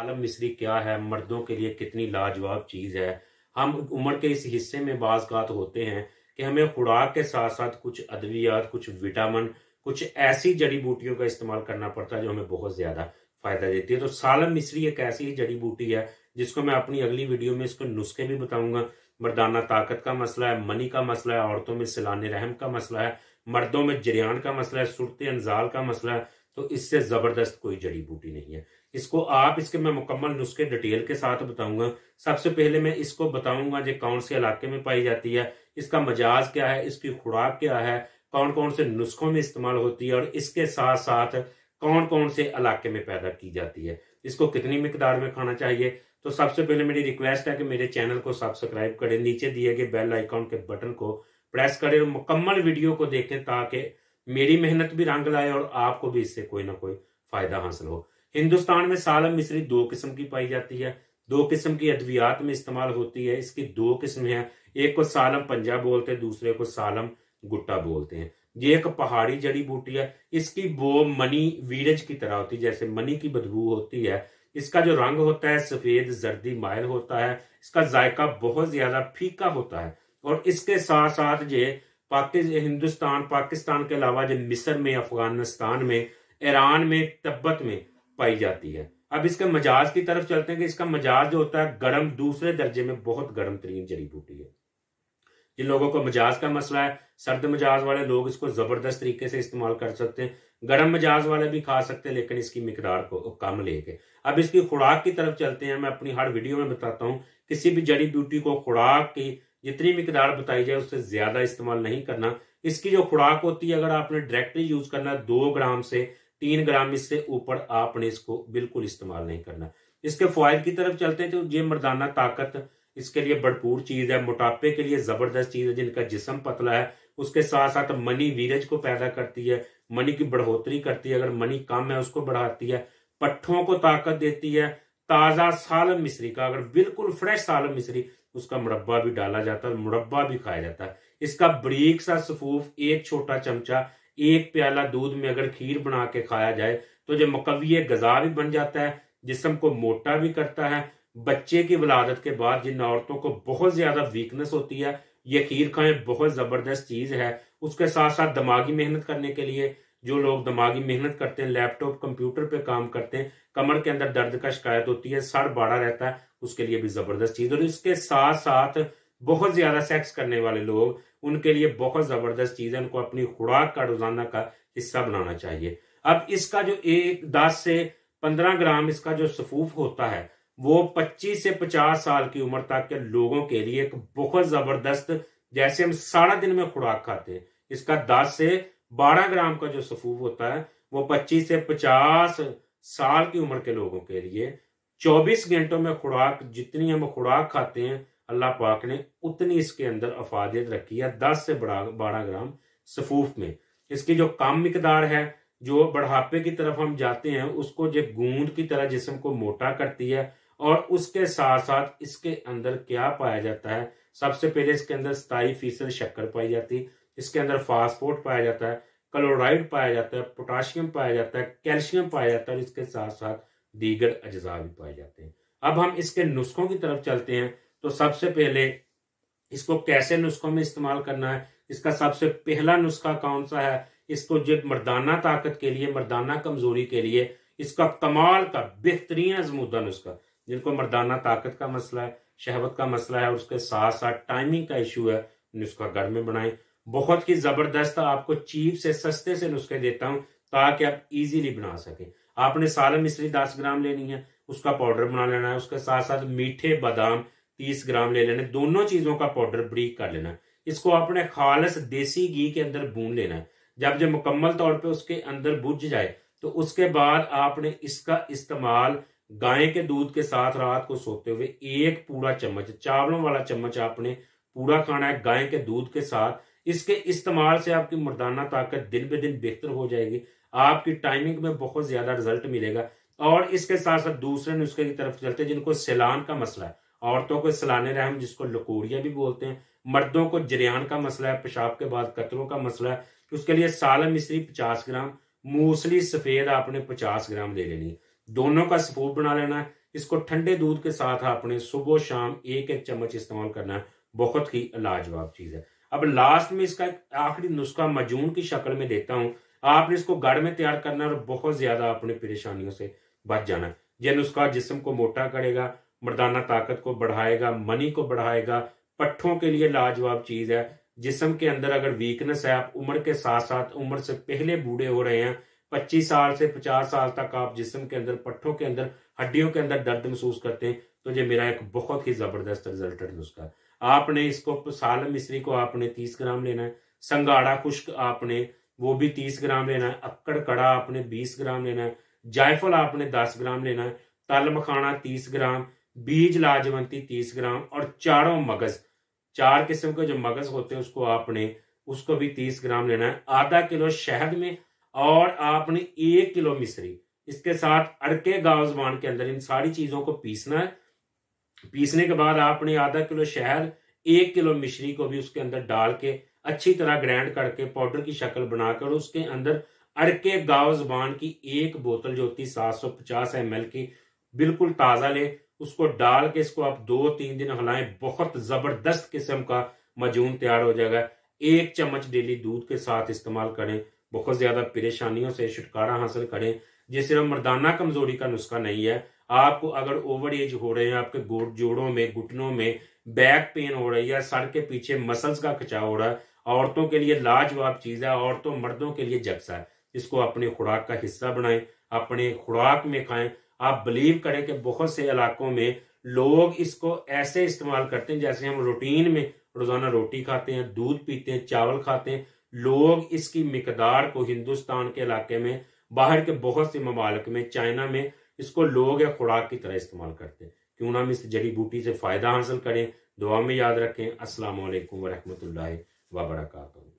आलम मिसरी क्या है मर्दों के लिए कितनी लाजवाब चीज़ है हम उम्र के इस हिस्से में बाज़ात होते हैं कि हमें खुराक के साथ साथ कुछ अद्वियात कुछ विटामिन कुछ ऐसी जड़ी बूटियों का इस्तेमाल करना पड़ता है जो हमें बहुत ज़्यादा फ़ायदा देती है तो सालम मिश्री एक ऐसी ही जड़ी बूटी है जिसको मैं अपनी अगली वीडियो में इसको नुस्खे भी बताऊंगा मर्दाना ताकत का मसला है मनी का मसला है औरतों में सिलाने रहम का मसला है मर्दों में जरियान का मसला है सुरत अंजाल का मसला है तो इससे जबरदस्त कोई जड़ी बूटी नहीं है इसको आप इसके मैं मुकम्मल नुस्खे डिटेल के साथ बताऊंगा सबसे पहले मैं इसको बताऊंगा जो कौन से इलाके में पाई जाती है इसका मजाज क्या है इसकी खुराक क्या है कौन कौन से नुस्खों में इस्तेमाल होती है और इसके साथ साथ कौन कौन से इलाके में पैदा की जाती है इसको कितनी मकदार में खाना चाहिए तो सबसे पहले मेरी रिक्वेस्ट है कि मेरे चैनल को सब्सक्राइब करें नीचे दिए गए बेल आइकॉन के बटन को प्रेस करें और मुकम्मल वीडियो को देखें ताकि मेरी मेहनत भी रंग लाए और आपको भी इससे कोई ना कोई फायदा हासिल हो हिंदुस्तान में सालम मिश्री दो किस्म की पाई जाती है दो किस्म की अद्वियात में इस्तेमाल होती है इसकी दो किस्म है एक को सालम पंजा बोलते हैं दूसरे को सालम गुट्टा बोलते हैं ये एक पहाड़ी जड़ी बूटी है इसकी वो मनी वीरज की तरह होती है जैसे मनी की बदबू होती है इसका जो रंग होता है सफेद जर्दी मायल होता है इसका जायका बहुत ज्यादा फीका होता है और इसके साथ साथ ये हिंदुस्तान पाकिस्तान के अलावा जो मिस्र में अफगानिस्तान में ईरान में तब्बत में पाई जाती है अब इसके मजाज की तरफ चलते हैं कि इसका मजाज जो होता है गर्म दूसरे दर्जे में बहुत गर्म तरीन जड़ी बूटी है जिन लोगों को मजाज का मसला है सर्द मजाज वाले लोग इसको जबरदस्त तरीके से इस्तेमाल कर सकते हैं गर्म मजाज वाले भी खा सकते हैं लेकिन इसकी मकदार को कम लेके अब इसकी खुराक की तरफ चलते हैं मैं अपनी हर वीडियो में बताता हूँ किसी भी जड़ी बूटी को खुराक की जितनी मकदार बताई जाए उससे ज्यादा इस्तेमाल नहीं करना इसकी जो खुराक होती है अगर आपने डायरेक्टली यूज करना दो ग्राम से तीन ग्राम इससे ऊपर आपने इसको बिल्कुल इस्तेमाल नहीं करना इसके फॉयल की तरफ चलते हैं तो ये मर्दाना ताकत इसके लिए भरपूर चीज है मोटापे के लिए जबरदस्त चीज है जिनका जिसम पतला है उसके साथ साथ मनी वीरज को पैदा करती है मनी की बढ़ोतरी करती है अगर मनी कम है उसको बढ़ाती है पट्ठों को ताकत देती है ताजा सालम मिश्री का अगर बिल्कुल फ्रेश सालम मिश्री उसका मुरब्बा भी डाला जाता है मुरब्बा भी खाया जाता है इसका ब्रीक सा सफूफ एक छोटा चमचा एक प्याला दूध में अगर खीर बना के खाया जाए तो जो मकवी गजा भी बन जाता है जिसम को मोटा भी करता है बच्चे की वलादत के बाद जिन औरतों को बहुत ज्यादा वीकनेस होती है ये खीर खाएं बहुत जबरदस्त चीज है उसके साथ साथ दिमागी मेहनत करने के लिए जो लोग दिमागी मेहनत करते हैं लैपटॉप कंप्यूटर पे काम करते हैं कमर के अंदर दर्द का शिकायत होती है सर बाड़ा रहता है उसके लिए भी जबरदस्त चीज और इसके साथ साथ बहुत ज्यादा सेक्स करने वाले लोग उनके लिए बहुत जबरदस्त चीज है उनको अपनी खुराक का रोजाना का हिस्सा बनाना चाहिए अब इसका जो एक दस से पंद्रह ग्राम इसका जो सफूफ होता है वो पच्चीस से पचास साल की उम्र तक के लोगों के लिए एक बहुत जबरदस्त जैसे हम सारा दिन में खुराक खाते हैं इसका दस से 12 ग्राम का जो सफूफ होता है वो 25 से 50 साल की उम्र के लोगों के लिए 24 घंटों में खुराक जितनी हम खुराक खाते हैं अल्लाह पाक ने उतनी इसके अंदर अफादियत रखी है 10 से बड़ा बारह ग्राम सफूफ में इसकी जो कम मकदार है जो बढ़ापे की तरफ हम जाते हैं उसको जो गूंद की तरह जिसम को मोटा करती है और उसके साथ साथ इसके अंदर क्या पाया जाता है सबसे पहले इसके अंदर सताई फीसद शक्कर पाई जाती है इसके अंदर फास्फोट पाया जाता है क्लोराइड पाया जाता है पोटाशियम पाया जाता है कैल्शियम पाया जाता है और इसके साथ साथ दीगर अज्जा भी पाए जाते हैं अब हम इसके नुस्खों की तरफ चलते हैं तो सबसे पहले इसको कैसे नुस्खों में इस्तेमाल करना है इसका सबसे पहला नुस्खा कौन सा है इसको जब मर्दाना ताकत के लिए मर्दाना कमजोरी के लिए इसका कमाल का बेहतरीन आजमूदा नुस्खा जिनको मर्दाना ताकत का मसला है शहबत का मसला है और उसके साथ साथ टाइमिंग का इशू है नुस्खा घर में बनाएं बहुत ही जबरदस्त आपको चीप से सस्ते से नुस्खे देता हूं ताकि आप इजीली बना सकें आपने सारा मिश्री दस ग्राम लेनी है उसका पाउडर बना लेना है उसके साथ साथ मीठे बादाम तीस ग्राम ले लेना दोनों चीजों का पाउडर ब्रीक कर लेना इसको आपने खालस देसी घी के अंदर भून लेना है जब जब मुकम्मल तौर पर उसके अंदर बुझ जाए तो उसके बाद आपने इसका इस्तेमाल गाय के दूध के साथ रात को सोते हुए एक पूरा चम्मच चावलों वाला चम्मच आपने पूरा खाना है गाय के दूध के साथ इसके इस्तेमाल से आपकी मर्दाना ताकत दिन ब दिन बेहतर हो जाएगी आपकी टाइमिंग में बहुत ज्यादा रिजल्ट मिलेगा और इसके साथ साथ दूसरे नुस्खे की तरफ चलते हैं जिनको सैलान का मसला है औरतों को सलाने रहम जिसको लकोरिया भी बोलते हैं मर्दों को जरियान का मसला है पेशाब के बाद कतरों का मसला है उसके लिए सालम मिश्री पचास ग्राम मूसली सफेद आपने पचास ग्राम ले लेनी है दोनों का सफूप बना लेना है इसको ठंडे दूध के साथ आपने सुबह शाम एक एक चम्मच इस्तेमाल करना है बहुत ही लाजवाब चीज है अब लास्ट में इसका आखिरी नुस्खा मजून की शक्ल में देता हूं आपने इसको गढ़ में तैयार करना और बहुत ज्यादा अपने परेशानियों से बच जाना यह नुस्खा जिसम को मोटा करेगा मर्दाना ताकत को बढ़ाएगा मनी को बढ़ाएगा पट्ठों के लिए लाजवाब चीज है जिसम के अंदर अगर वीकनेस है आप उम्र के साथ साथ उम्र से पहले बूढ़े हो रहे हैं पच्चीस साल से पचास साल तक आप जिसम के अंदर पट्ठों के अंदर हड्डियों के अंदर दर्द महसूस करते हैं तो ये मेरा एक बहुत ही जबरदस्त रिजल्टेड नुस्खा है आपने इसको साल मिश्री को आपने तीस ग्राम लेना है संगाड़ा खुश्क आपने वो भी तीस ग्राम लेना है अक्कड़ कड़ा आपने बीस ग्राम लेना है जायफल आपने दस ग्राम लेना है तल मखाना तीस ग्राम बीज लाजवंती तीस ग्राम और चारों मगज चार किस्म के जो मगज होते हैं उसको आपने उसको भी तीस ग्राम लेना है आधा किलो शहद में और आपने एक किलो मिश्री इसके साथ अड़के गावजबान के अंदर इन सारी चीजों को पीसना है पीसने के बाद आपने आधा किलो शहद एक किलो मिश्री को भी उसके अंदर डाल के अच्छी तरह ग्राइंड करके पाउडर की शक्ल बनाकर उसके अंदर अड़के गाव जबान की एक बोतल जो होती सात सौ पचास एम एल की बिल्कुल ताज़ा लें उसको डाल के इसको आप दो तीन दिन हलाएं बहुत ज़बरदस्त किस्म का मजून तैयार हो जाएगा एक चम्मच डेली दूध के साथ इस्तेमाल करें बहुत ज़्यादा परेशानियों से छुटकारा हासिल करें जिस सिर्फ मर्दाना कमजोरी का नुस्खा नहीं है आपको अगर ओवर एज हो रहे हैं आपके गोड जोड़ों में घुटनों में बैक पेन हो रही है सर के पीछे मसल्स का खिंचाव हो रहा है औरतों के लिए लाजवाब चीज है औरतों मर्दों के लिए जगसा है इसको अपने खुराक का हिस्सा बनाएं अपने खुराक में खाएं आप बिलीव करें कि बहुत से इलाकों में लोग इसको ऐसे इस्तेमाल करते हैं जैसे हम रूटीन में रोजाना रोटी खाते हैं दूध पीते हैं चावल खाते हैं लोग इसकी मकदार को हिंदुस्तान के इलाके में बाहर के बहुत से ममालक में चाइना में इसको लोग या खुराक की तरह इस्तेमाल करते हैं क्यों ना हम इस जड़ी बूटी से फ़ायदा हासिल करें दुआ में याद रखें असलकम वरहमल वबरकू